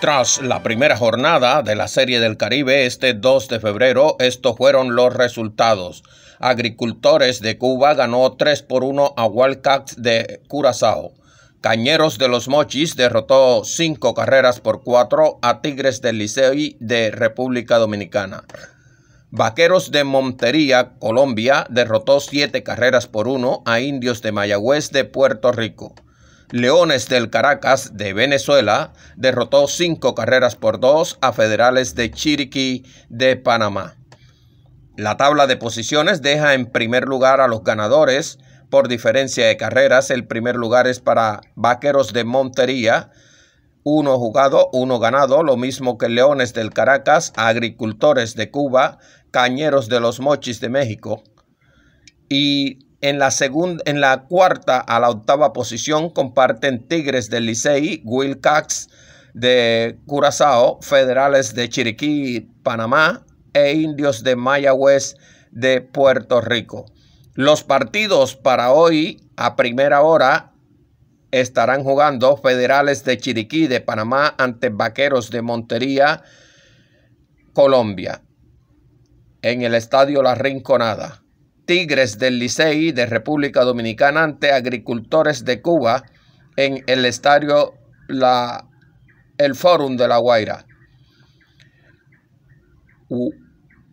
Tras la primera jornada de la Serie del Caribe este 2 de febrero, estos fueron los resultados. Agricultores de Cuba ganó 3 por 1 a Wildcats de Curazao. Cañeros de los Mochis derrotó 5 carreras por 4 a Tigres del Liceo y de República Dominicana. Vaqueros de Montería, Colombia, derrotó 7 carreras por 1 a Indios de Mayagüez de Puerto Rico. Leones del Caracas de Venezuela derrotó cinco carreras por dos a Federales de Chiriquí de Panamá. La tabla de posiciones deja en primer lugar a los ganadores por diferencia de carreras. El primer lugar es para Vaqueros de Montería, uno jugado, uno ganado, lo mismo que Leones del Caracas, Agricultores de Cuba, Cañeros de los Mochis de México. Y en la, segunda, en la cuarta a la octava posición comparten Tigres del Licey, Wilcox de Curazao, Federales de Chiriquí, Panamá e Indios de Mayagüez de Puerto Rico. Los partidos para hoy a primera hora estarán jugando Federales de Chiriquí de Panamá ante Vaqueros de Montería, Colombia, en el Estadio La Rinconada. Tigres del Licey de República Dominicana ante Agricultores de Cuba en el estadio la, El Fórum de La Guaira.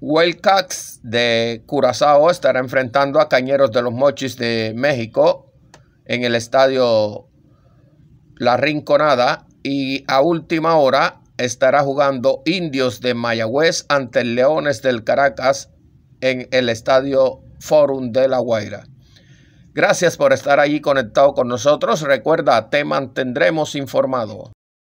Huelcax de Curazao estará enfrentando a Cañeros de los Mochis de México en el estadio La Rinconada y a última hora estará jugando Indios de Mayagüez ante Leones del Caracas en el estadio Forum de La Guaira. Gracias por estar ahí conectado con nosotros. Recuerda, te mantendremos informado.